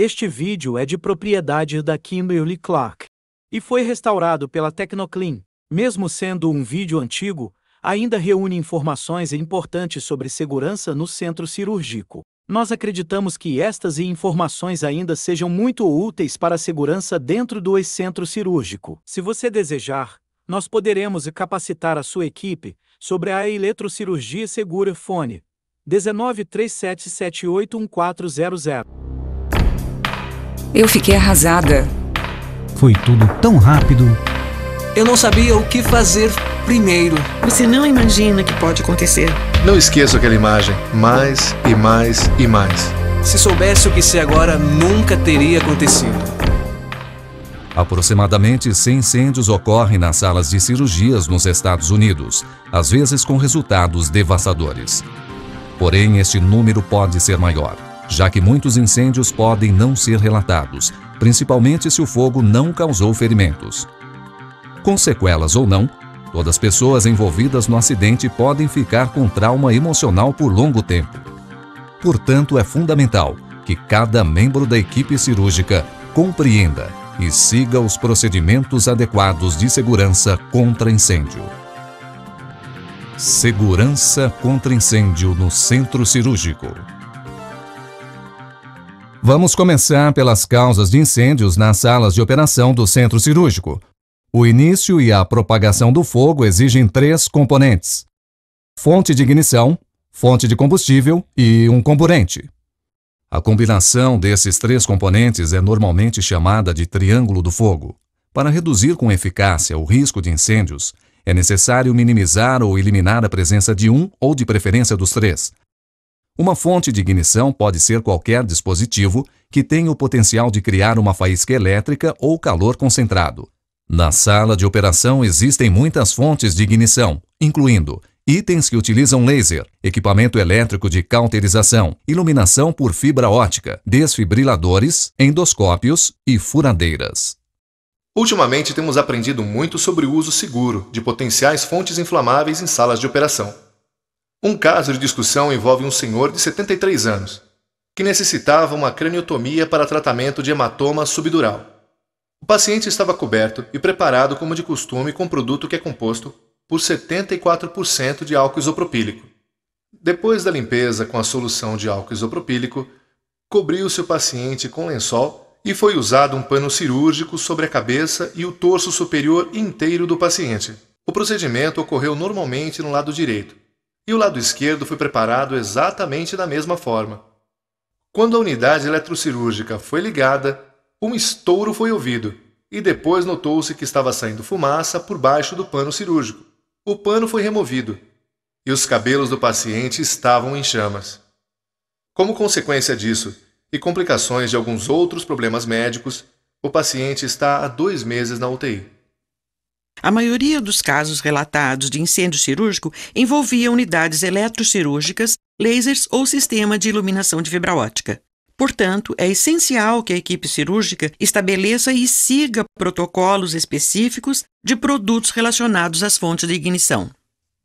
Este vídeo é de propriedade da Kimberly Clark e foi restaurado pela Tecnoclean. Mesmo sendo um vídeo antigo, ainda reúne informações importantes sobre segurança no centro cirúrgico. Nós acreditamos que estas informações ainda sejam muito úteis para a segurança dentro do centro cirúrgico. Se você desejar, nós poderemos capacitar a sua equipe sobre a eletrocirurgia segura fone 1937781400. Eu fiquei arrasada. Foi tudo tão rápido. Eu não sabia o que fazer primeiro. Você não imagina que pode acontecer. Não esqueço aquela imagem. Mais e mais e mais. Se soubesse o que sei agora, nunca teria acontecido. Aproximadamente 100 incêndios ocorrem nas salas de cirurgias nos Estados Unidos, às vezes com resultados devastadores. Porém, este número pode ser maior já que muitos incêndios podem não ser relatados, principalmente se o fogo não causou ferimentos. Com sequelas ou não, todas as pessoas envolvidas no acidente podem ficar com trauma emocional por longo tempo. Portanto, é fundamental que cada membro da equipe cirúrgica compreenda e siga os procedimentos adequados de segurança contra incêndio. Segurança contra incêndio no centro cirúrgico. Vamos começar pelas causas de incêndios nas salas de operação do centro cirúrgico. O início e a propagação do fogo exigem três componentes: fonte de ignição, fonte de combustível e um comburente. A combinação desses três componentes é normalmente chamada de triângulo do fogo. Para reduzir com eficácia o risco de incêndios, é necessário minimizar ou eliminar a presença de um ou de preferência dos três, uma fonte de ignição pode ser qualquer dispositivo que tenha o potencial de criar uma faísca elétrica ou calor concentrado. Na sala de operação existem muitas fontes de ignição, incluindo itens que utilizam laser, equipamento elétrico de cauterização, iluminação por fibra ótica, desfibriladores, endoscópios e furadeiras. Ultimamente temos aprendido muito sobre o uso seguro de potenciais fontes inflamáveis em salas de operação. Um caso de discussão envolve um senhor de 73 anos, que necessitava uma craniotomia para tratamento de hematoma subdural. O paciente estava coberto e preparado como de costume com produto que é composto por 74% de álcool isopropílico. Depois da limpeza com a solução de álcool isopropílico, cobriu-se o paciente com lençol e foi usado um pano cirúrgico sobre a cabeça e o torso superior inteiro do paciente. O procedimento ocorreu normalmente no lado direito, e o lado esquerdo foi preparado exatamente da mesma forma. Quando a unidade eletrocirúrgica foi ligada, um estouro foi ouvido e depois notou-se que estava saindo fumaça por baixo do pano cirúrgico. O pano foi removido e os cabelos do paciente estavam em chamas. Como consequência disso e complicações de alguns outros problemas médicos, o paciente está há dois meses na UTI. A maioria dos casos relatados de incêndio cirúrgico envolvia unidades eletrocirúrgicas, lasers ou sistema de iluminação de fibra ótica. Portanto, é essencial que a equipe cirúrgica estabeleça e siga protocolos específicos de produtos relacionados às fontes de ignição.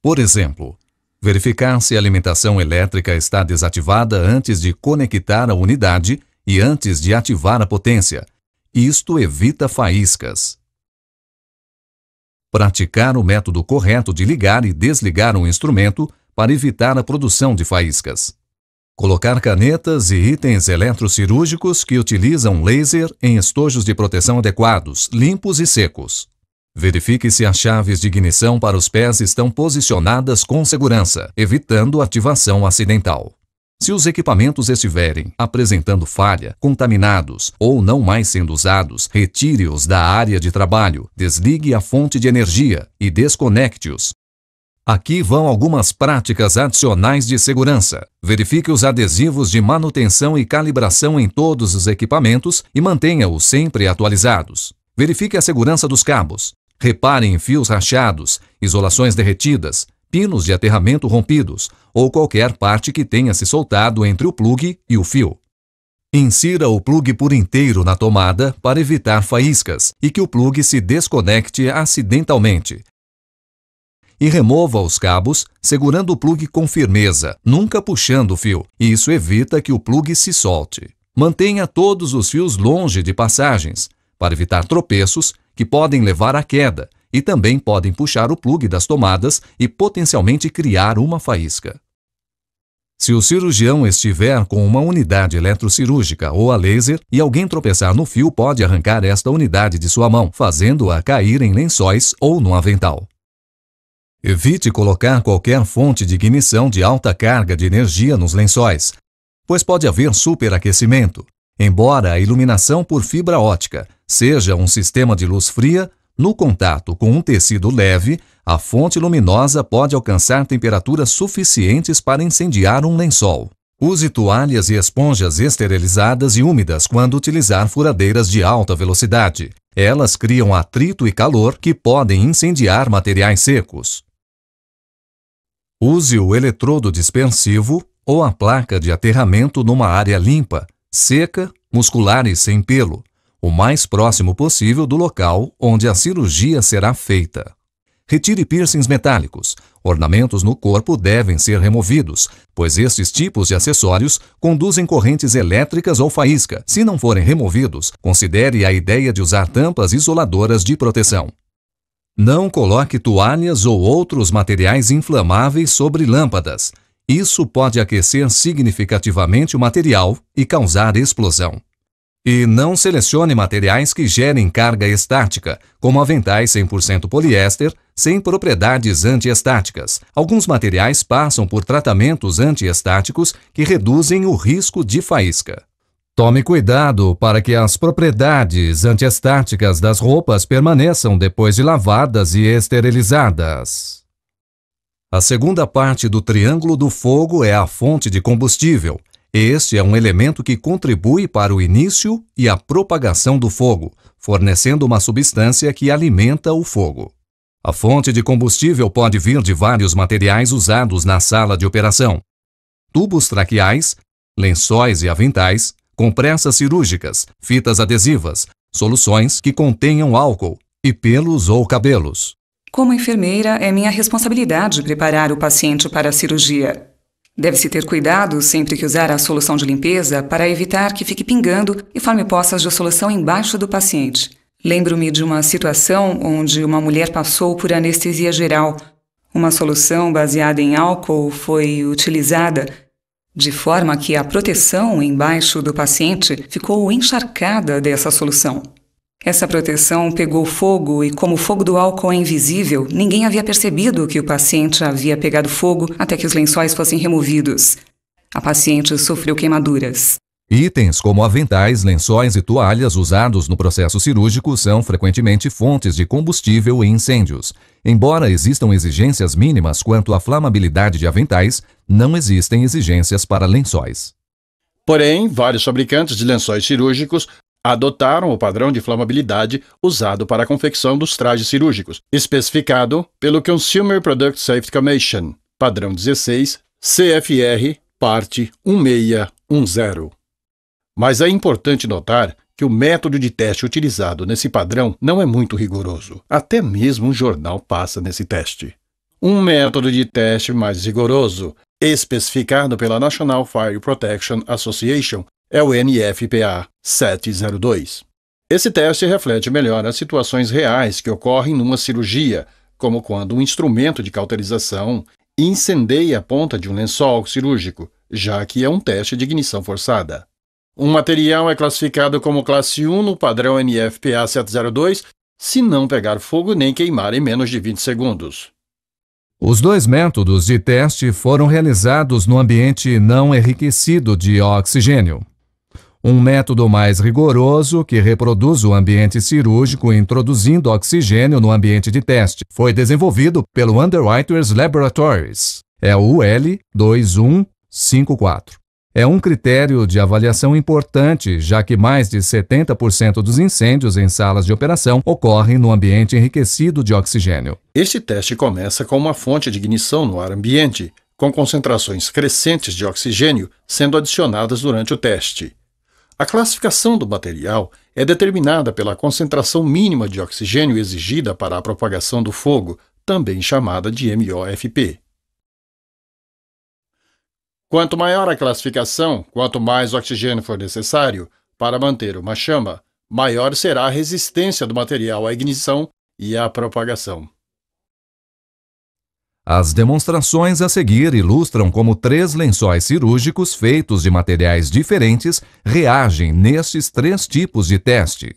Por exemplo, verificar se a alimentação elétrica está desativada antes de conectar a unidade e antes de ativar a potência. Isto evita faíscas praticar o método correto de ligar e desligar um instrumento para evitar a produção de faíscas. Colocar canetas e itens eletrocirúrgicos que utilizam laser em estojos de proteção adequados, limpos e secos. Verifique se as chaves de ignição para os pés estão posicionadas com segurança, evitando ativação acidental. Se os equipamentos estiverem apresentando falha, contaminados ou não mais sendo usados, retire-os da área de trabalho, desligue a fonte de energia e desconecte-os. Aqui vão algumas práticas adicionais de segurança. Verifique os adesivos de manutenção e calibração em todos os equipamentos e mantenha-os sempre atualizados. Verifique a segurança dos cabos. Repare em fios rachados, isolações derretidas, pinos de aterramento rompidos ou qualquer parte que tenha se soltado entre o plugue e o fio. Insira o plugue por inteiro na tomada para evitar faíscas e que o plugue se desconecte acidentalmente. E remova os cabos, segurando o plugue com firmeza, nunca puxando o fio. Isso evita que o plugue se solte. Mantenha todos os fios longe de passagens, para evitar tropeços que podem levar à queda, e também podem puxar o plugue das tomadas e potencialmente criar uma faísca. Se o cirurgião estiver com uma unidade eletrocirúrgica ou a laser e alguém tropeçar no fio, pode arrancar esta unidade de sua mão, fazendo-a cair em lençóis ou no avental. Evite colocar qualquer fonte de ignição de alta carga de energia nos lençóis, pois pode haver superaquecimento. Embora a iluminação por fibra ótica seja um sistema de luz fria, no contato com um tecido leve, a fonte luminosa pode alcançar temperaturas suficientes para incendiar um lençol. Use toalhas e esponjas esterilizadas e úmidas quando utilizar furadeiras de alta velocidade. Elas criam atrito e calor que podem incendiar materiais secos. Use o eletrodo dispensivo ou a placa de aterramento numa área limpa, seca, muscular e sem pelo o mais próximo possível do local onde a cirurgia será feita. Retire piercings metálicos. Ornamentos no corpo devem ser removidos, pois estes tipos de acessórios conduzem correntes elétricas ou faísca. Se não forem removidos, considere a ideia de usar tampas isoladoras de proteção. Não coloque toalhas ou outros materiais inflamáveis sobre lâmpadas. Isso pode aquecer significativamente o material e causar explosão. E não selecione materiais que gerem carga estática, como aventais 100% poliéster, sem propriedades antiestáticas. Alguns materiais passam por tratamentos antiestáticos que reduzem o risco de faísca. Tome cuidado para que as propriedades antiestáticas das roupas permaneçam depois de lavadas e esterilizadas. A segunda parte do triângulo do fogo é a fonte de combustível. Este é um elemento que contribui para o início e a propagação do fogo, fornecendo uma substância que alimenta o fogo. A fonte de combustível pode vir de vários materiais usados na sala de operação: tubos traqueais, lençóis e aventais, compressas cirúrgicas, fitas adesivas, soluções que contenham álcool e pelos ou cabelos. Como enfermeira, é minha responsabilidade preparar o paciente para a cirurgia. Deve-se ter cuidado sempre que usar a solução de limpeza para evitar que fique pingando e forme poças de solução embaixo do paciente. Lembro-me de uma situação onde uma mulher passou por anestesia geral. Uma solução baseada em álcool foi utilizada, de forma que a proteção embaixo do paciente ficou encharcada dessa solução. Essa proteção pegou fogo e, como o fogo do álcool é invisível, ninguém havia percebido que o paciente havia pegado fogo até que os lençóis fossem removidos. A paciente sofreu queimaduras. Itens como aventais, lençóis e toalhas usados no processo cirúrgico são frequentemente fontes de combustível e incêndios. Embora existam exigências mínimas quanto à flamabilidade de aventais, não existem exigências para lençóis. Porém, vários fabricantes de lençóis cirúrgicos adotaram o padrão de flamabilidade usado para a confecção dos trajes cirúrgicos, especificado pelo Consumer Product Safety Commission, padrão 16, CFR, parte 1610. Mas é importante notar que o método de teste utilizado nesse padrão não é muito rigoroso. Até mesmo um jornal passa nesse teste. Um método de teste mais rigoroso, especificado pela National Fire Protection Association, é o NFPA 702. Esse teste reflete melhor as situações reais que ocorrem numa cirurgia, como quando um instrumento de cauterização incendeia a ponta de um lençol cirúrgico, já que é um teste de ignição forçada. Um material é classificado como classe 1 no padrão NFPA 702 se não pegar fogo nem queimar em menos de 20 segundos. Os dois métodos de teste foram realizados no ambiente não enriquecido de oxigênio um método mais rigoroso que reproduz o ambiente cirúrgico introduzindo oxigênio no ambiente de teste. Foi desenvolvido pelo Underwriters Laboratories. É o ul 2154 É um critério de avaliação importante, já que mais de 70% dos incêndios em salas de operação ocorrem no ambiente enriquecido de oxigênio. Este teste começa com uma fonte de ignição no ar ambiente, com concentrações crescentes de oxigênio sendo adicionadas durante o teste. A classificação do material é determinada pela concentração mínima de oxigênio exigida para a propagação do fogo, também chamada de MOFP. Quanto maior a classificação, quanto mais oxigênio for necessário para manter uma chama, maior será a resistência do material à ignição e à propagação. As demonstrações a seguir ilustram como três lençóis cirúrgicos feitos de materiais diferentes reagem nestes três tipos de teste.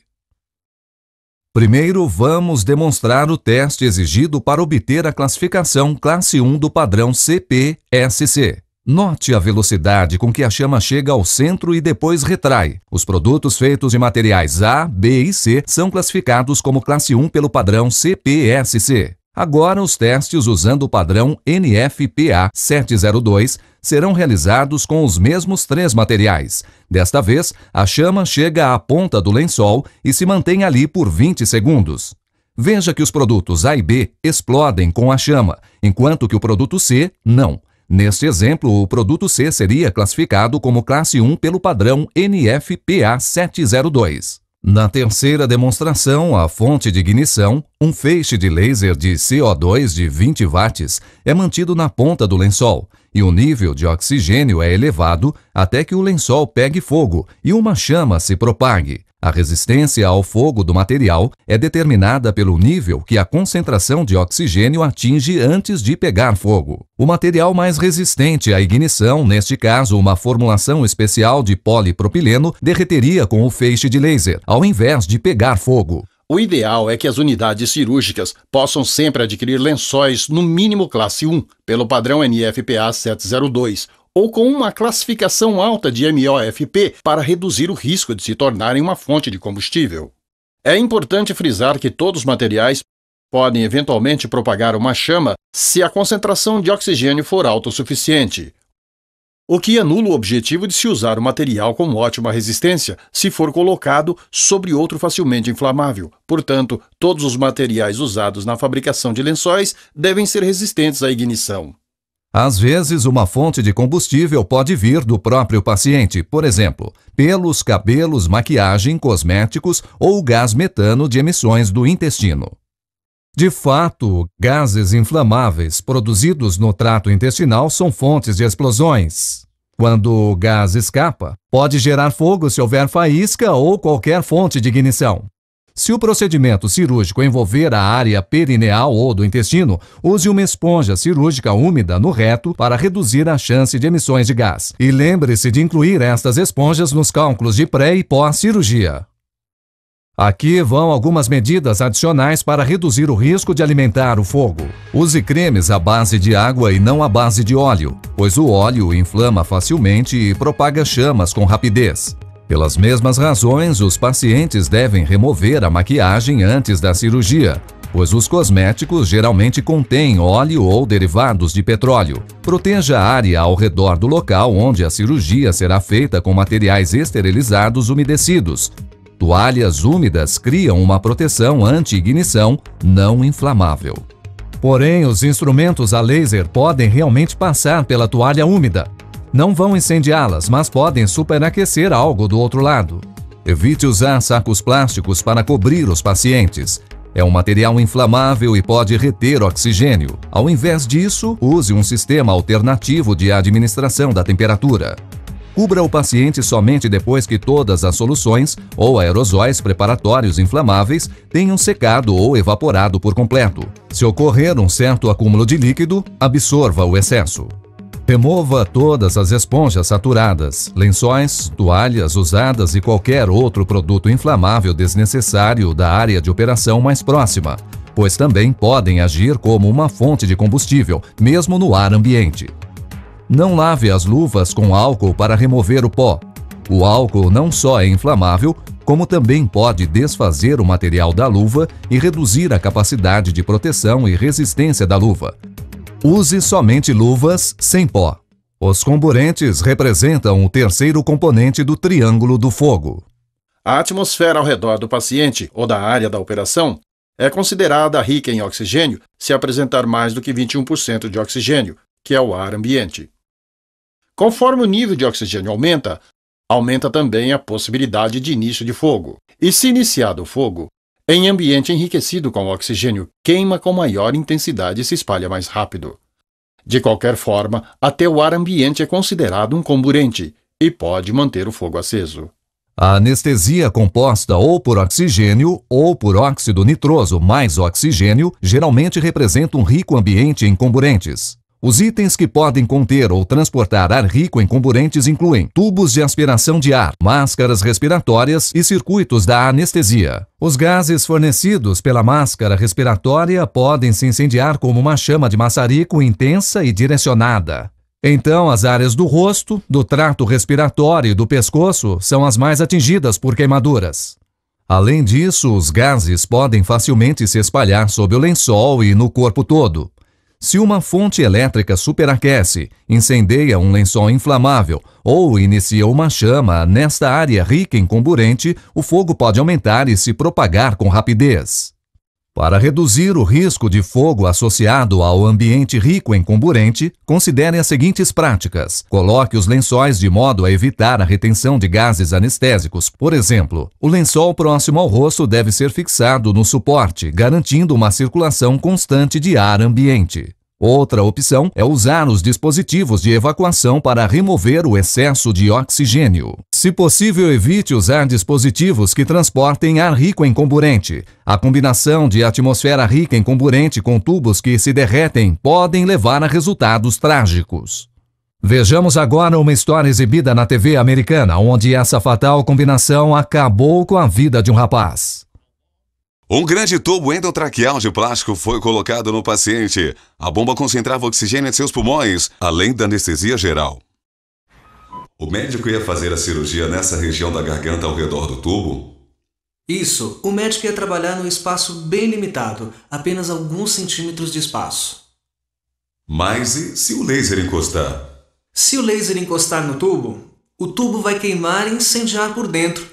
Primeiro, vamos demonstrar o teste exigido para obter a classificação classe 1 do padrão CPSC. Note a velocidade com que a chama chega ao centro e depois retrai. Os produtos feitos de materiais A, B e C são classificados como classe 1 pelo padrão CPSC. Agora, os testes usando o padrão NFPA 702 serão realizados com os mesmos três materiais. Desta vez, a chama chega à ponta do lençol e se mantém ali por 20 segundos. Veja que os produtos A e B explodem com a chama, enquanto que o produto C não. Neste exemplo, o produto C seria classificado como classe 1 pelo padrão NFPA 702. Na terceira demonstração, a fonte de ignição, um feixe de laser de CO2 de 20 watts, é mantido na ponta do lençol e o nível de oxigênio é elevado até que o lençol pegue fogo e uma chama se propague. A resistência ao fogo do material é determinada pelo nível que a concentração de oxigênio atinge antes de pegar fogo. O material mais resistente à ignição, neste caso uma formulação especial de polipropileno, derreteria com o feixe de laser, ao invés de pegar fogo. O ideal é que as unidades cirúrgicas possam sempre adquirir lençóis no mínimo classe 1, pelo padrão NFPA 702, ou com uma classificação alta de MOFP para reduzir o risco de se tornarem uma fonte de combustível. É importante frisar que todos os materiais podem eventualmente propagar uma chama se a concentração de oxigênio for alta o suficiente, o que anula o objetivo de se usar o material com ótima resistência se for colocado sobre outro facilmente inflamável. Portanto, todos os materiais usados na fabricação de lençóis devem ser resistentes à ignição. Às vezes, uma fonte de combustível pode vir do próprio paciente, por exemplo, pelos, cabelos, maquiagem, cosméticos ou gás metano de emissões do intestino. De fato, gases inflamáveis produzidos no trato intestinal são fontes de explosões. Quando o gás escapa, pode gerar fogo se houver faísca ou qualquer fonte de ignição. Se o procedimento cirúrgico envolver a área perineal ou do intestino, use uma esponja cirúrgica úmida no reto para reduzir a chance de emissões de gás. E lembre-se de incluir estas esponjas nos cálculos de pré e pós-cirurgia. Aqui vão algumas medidas adicionais para reduzir o risco de alimentar o fogo. Use cremes à base de água e não à base de óleo, pois o óleo inflama facilmente e propaga chamas com rapidez. Pelas mesmas razões, os pacientes devem remover a maquiagem antes da cirurgia, pois os cosméticos geralmente contêm óleo ou derivados de petróleo. Proteja a área ao redor do local onde a cirurgia será feita com materiais esterilizados umedecidos. Toalhas úmidas criam uma proteção anti-ignição não inflamável. Porém, os instrumentos a laser podem realmente passar pela toalha úmida, não vão incendiá-las, mas podem superaquecer algo do outro lado. Evite usar sacos plásticos para cobrir os pacientes. É um material inflamável e pode reter oxigênio. Ao invés disso, use um sistema alternativo de administração da temperatura. Cubra o paciente somente depois que todas as soluções ou aerosóis preparatórios inflamáveis tenham secado ou evaporado por completo. Se ocorrer um certo acúmulo de líquido, absorva o excesso. Remova todas as esponjas saturadas, lençóis, toalhas usadas e qualquer outro produto inflamável desnecessário da área de operação mais próxima, pois também podem agir como uma fonte de combustível, mesmo no ar ambiente. Não lave as luvas com álcool para remover o pó. O álcool não só é inflamável, como também pode desfazer o material da luva e reduzir a capacidade de proteção e resistência da luva. Use somente luvas sem pó. Os comburentes representam o terceiro componente do triângulo do fogo. A atmosfera ao redor do paciente ou da área da operação é considerada rica em oxigênio se apresentar mais do que 21% de oxigênio, que é o ar ambiente. Conforme o nível de oxigênio aumenta, aumenta também a possibilidade de início de fogo. E se iniciado o fogo, em ambiente enriquecido com oxigênio, queima com maior intensidade e se espalha mais rápido. De qualquer forma, até o ar ambiente é considerado um comburente e pode manter o fogo aceso. A anestesia composta ou por oxigênio ou por óxido nitroso mais oxigênio geralmente representa um rico ambiente em comburentes. Os itens que podem conter ou transportar ar rico em comburentes incluem tubos de aspiração de ar, máscaras respiratórias e circuitos da anestesia. Os gases fornecidos pela máscara respiratória podem se incendiar como uma chama de maçarico intensa e direcionada. Então, as áreas do rosto, do trato respiratório e do pescoço são as mais atingidas por queimaduras. Além disso, os gases podem facilmente se espalhar sob o lençol e no corpo todo, se uma fonte elétrica superaquece, incendeia um lençol inflamável ou inicia uma chama nesta área rica em comburente, o fogo pode aumentar e se propagar com rapidez. Para reduzir o risco de fogo associado ao ambiente rico em comburente, considere as seguintes práticas. Coloque os lençóis de modo a evitar a retenção de gases anestésicos. Por exemplo, o lençol próximo ao rosto deve ser fixado no suporte, garantindo uma circulação constante de ar ambiente. Outra opção é usar os dispositivos de evacuação para remover o excesso de oxigênio. Se possível, evite usar dispositivos que transportem ar rico em comburente. A combinação de atmosfera rica em comburente com tubos que se derretem podem levar a resultados trágicos. Vejamos agora uma história exibida na TV americana, onde essa fatal combinação acabou com a vida de um rapaz. Um grande tubo endotraqueal de plástico foi colocado no paciente. A bomba concentrava oxigênio em seus pulmões, além da anestesia geral. O médico ia fazer a cirurgia nessa região da garganta ao redor do tubo? Isso, o médico ia trabalhar num espaço bem limitado, apenas alguns centímetros de espaço. Mas e se o laser encostar? Se o laser encostar no tubo, o tubo vai queimar e incendiar por dentro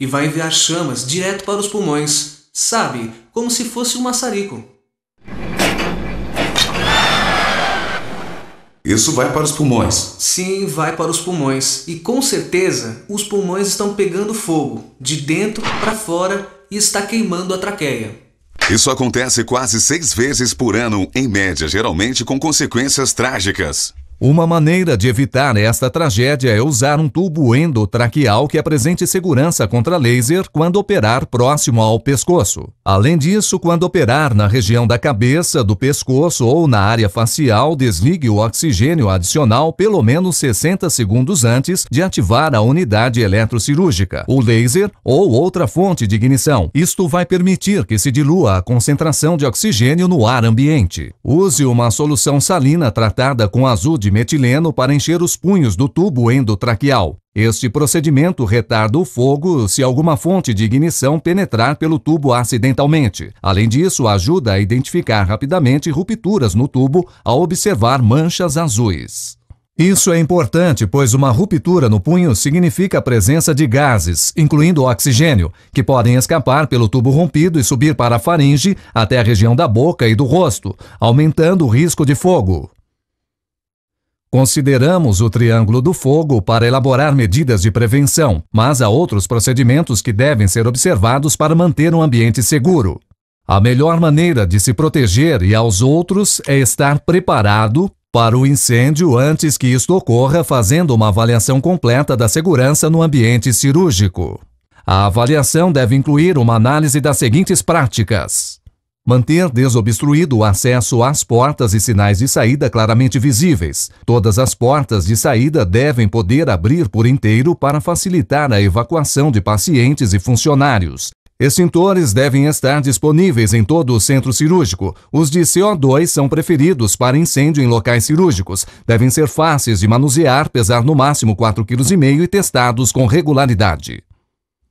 e vai enviar chamas direto para os pulmões, sabe, como se fosse um maçarico. Isso vai para os pulmões. Sim, vai para os pulmões. E com certeza, os pulmões estão pegando fogo, de dentro para fora, e está queimando a traqueia. Isso acontece quase seis vezes por ano, em média, geralmente com consequências trágicas. Uma maneira de evitar esta tragédia é usar um tubo endotraqueal que apresente segurança contra laser quando operar próximo ao pescoço. Além disso, quando operar na região da cabeça, do pescoço ou na área facial, desligue o oxigênio adicional pelo menos 60 segundos antes de ativar a unidade eletrocirúrgica, o laser ou outra fonte de ignição. Isto vai permitir que se dilua a concentração de oxigênio no ar ambiente. Use uma solução salina tratada com azul de de metileno para encher os punhos do tubo endotraqueal. Este procedimento retarda o fogo se alguma fonte de ignição penetrar pelo tubo acidentalmente. Além disso, ajuda a identificar rapidamente rupturas no tubo ao observar manchas azuis. Isso é importante, pois uma ruptura no punho significa a presença de gases, incluindo oxigênio, que podem escapar pelo tubo rompido e subir para a faringe até a região da boca e do rosto, aumentando o risco de fogo. Consideramos o Triângulo do Fogo para elaborar medidas de prevenção, mas há outros procedimentos que devem ser observados para manter um ambiente seguro. A melhor maneira de se proteger e aos outros é estar preparado para o incêndio antes que isto ocorra, fazendo uma avaliação completa da segurança no ambiente cirúrgico. A avaliação deve incluir uma análise das seguintes práticas: Manter desobstruído o acesso às portas e sinais de saída claramente visíveis. Todas as portas de saída devem poder abrir por inteiro para facilitar a evacuação de pacientes e funcionários. Extintores devem estar disponíveis em todo o centro cirúrgico. Os de CO2 são preferidos para incêndio em locais cirúrgicos. Devem ser fáceis de manusear, pesar no máximo 4,5 kg e testados com regularidade.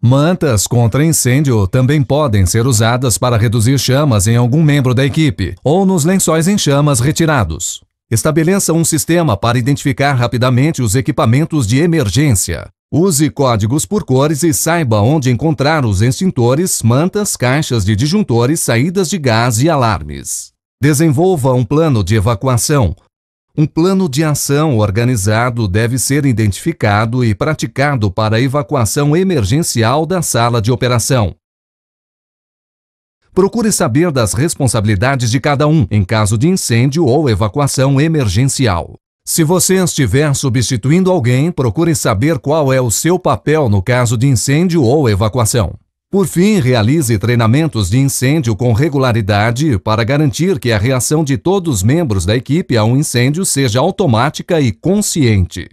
Mantas contra incêndio também podem ser usadas para reduzir chamas em algum membro da equipe ou nos lençóis em chamas retirados. Estabeleça um sistema para identificar rapidamente os equipamentos de emergência. Use códigos por cores e saiba onde encontrar os extintores, mantas, caixas de disjuntores, saídas de gás e alarmes. Desenvolva um plano de evacuação, um plano de ação organizado deve ser identificado e praticado para evacuação emergencial da sala de operação. Procure saber das responsabilidades de cada um em caso de incêndio ou evacuação emergencial. Se você estiver substituindo alguém, procure saber qual é o seu papel no caso de incêndio ou evacuação. Por fim, realize treinamentos de incêndio com regularidade para garantir que a reação de todos os membros da equipe a um incêndio seja automática e consciente.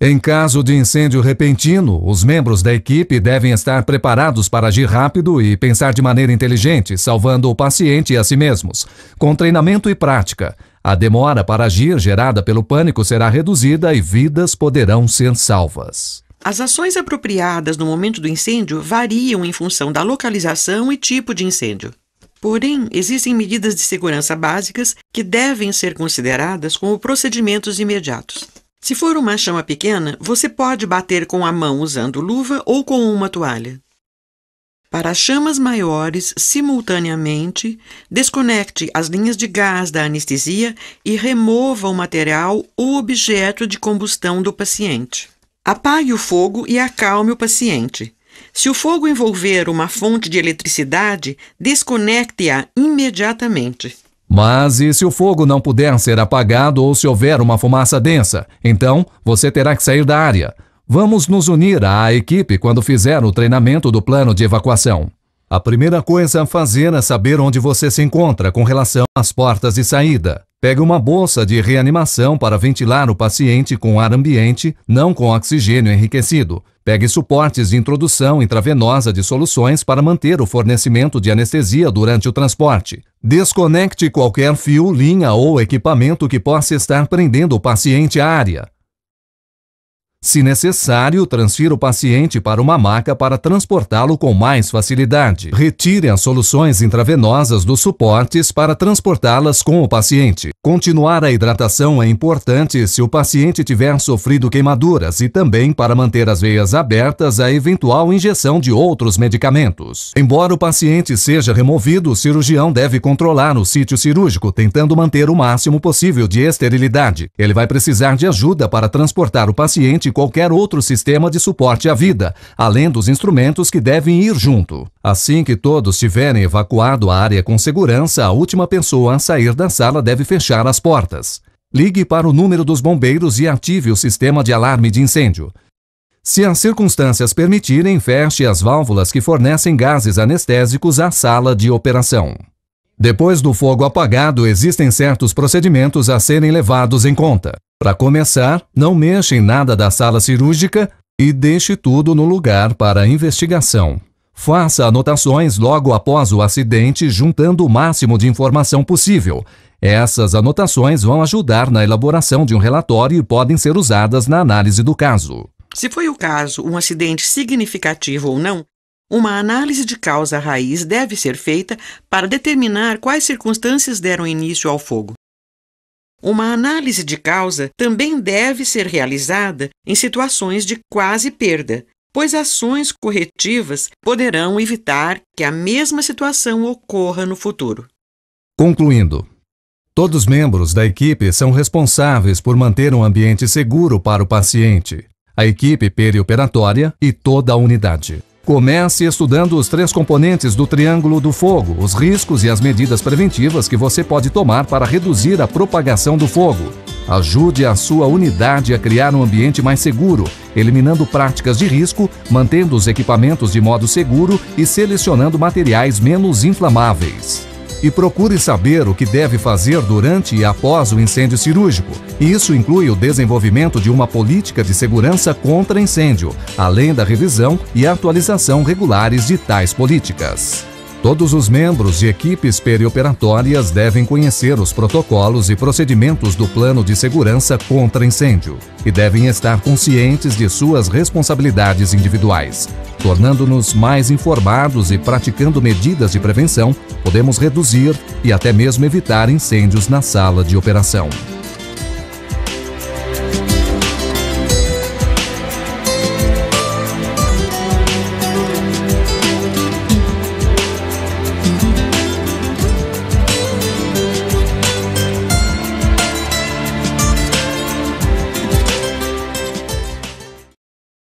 Em caso de incêndio repentino, os membros da equipe devem estar preparados para agir rápido e pensar de maneira inteligente, salvando o paciente e a si mesmos. Com treinamento e prática, a demora para agir gerada pelo pânico será reduzida e vidas poderão ser salvas. As ações apropriadas no momento do incêndio variam em função da localização e tipo de incêndio. Porém, existem medidas de segurança básicas que devem ser consideradas como procedimentos imediatos. Se for uma chama pequena, você pode bater com a mão usando luva ou com uma toalha. Para chamas maiores, simultaneamente, desconecte as linhas de gás da anestesia e remova o material ou objeto de combustão do paciente. Apague o fogo e acalme o paciente. Se o fogo envolver uma fonte de eletricidade, desconecte-a imediatamente. Mas e se o fogo não puder ser apagado ou se houver uma fumaça densa? Então, você terá que sair da área. Vamos nos unir à equipe quando fizer o treinamento do plano de evacuação. A primeira coisa a fazer é saber onde você se encontra com relação às portas de saída. Pegue uma bolsa de reanimação para ventilar o paciente com ar ambiente, não com oxigênio enriquecido. Pegue suportes de introdução intravenosa de soluções para manter o fornecimento de anestesia durante o transporte. Desconecte qualquer fio, linha ou equipamento que possa estar prendendo o paciente à área. Se necessário, transfira o paciente para uma maca para transportá-lo com mais facilidade. Retire as soluções intravenosas dos suportes para transportá-las com o paciente. Continuar a hidratação é importante se o paciente tiver sofrido queimaduras e também para manter as veias abertas à eventual injeção de outros medicamentos. Embora o paciente seja removido, o cirurgião deve controlar o sítio cirúrgico, tentando manter o máximo possível de esterilidade. Ele vai precisar de ajuda para transportar o paciente suporte qualquer outro sistema de suporte à vida, além dos instrumentos que devem ir junto. Assim que todos tiverem evacuado a área com segurança, a última pessoa a sair da sala deve fechar as portas. Ligue para o número dos bombeiros e ative o sistema de alarme de incêndio. Se as circunstâncias permitirem, feche as válvulas que fornecem gases anestésicos à sala de operação. Depois do fogo apagado, existem certos procedimentos a serem levados em conta. Para começar, não mexa em nada da sala cirúrgica e deixe tudo no lugar para investigação. Faça anotações logo após o acidente, juntando o máximo de informação possível. Essas anotações vão ajudar na elaboração de um relatório e podem ser usadas na análise do caso. Se foi o caso um acidente significativo ou não, uma análise de causa raiz deve ser feita para determinar quais circunstâncias deram início ao fogo. Uma análise de causa também deve ser realizada em situações de quase perda, pois ações corretivas poderão evitar que a mesma situação ocorra no futuro. Concluindo, todos os membros da equipe são responsáveis por manter um ambiente seguro para o paciente, a equipe perioperatória e toda a unidade. Comece estudando os três componentes do Triângulo do Fogo, os riscos e as medidas preventivas que você pode tomar para reduzir a propagação do fogo. Ajude a sua unidade a criar um ambiente mais seguro, eliminando práticas de risco, mantendo os equipamentos de modo seguro e selecionando materiais menos inflamáveis e procure saber o que deve fazer durante e após o incêndio cirúrgico. Isso inclui o desenvolvimento de uma política de segurança contra incêndio, além da revisão e atualização regulares de tais políticas. Todos os membros e equipes perioperatórias devem conhecer os protocolos e procedimentos do plano de segurança contra incêndio e devem estar conscientes de suas responsabilidades individuais. Tornando-nos mais informados e praticando medidas de prevenção, podemos reduzir e até mesmo evitar incêndios na sala de operação.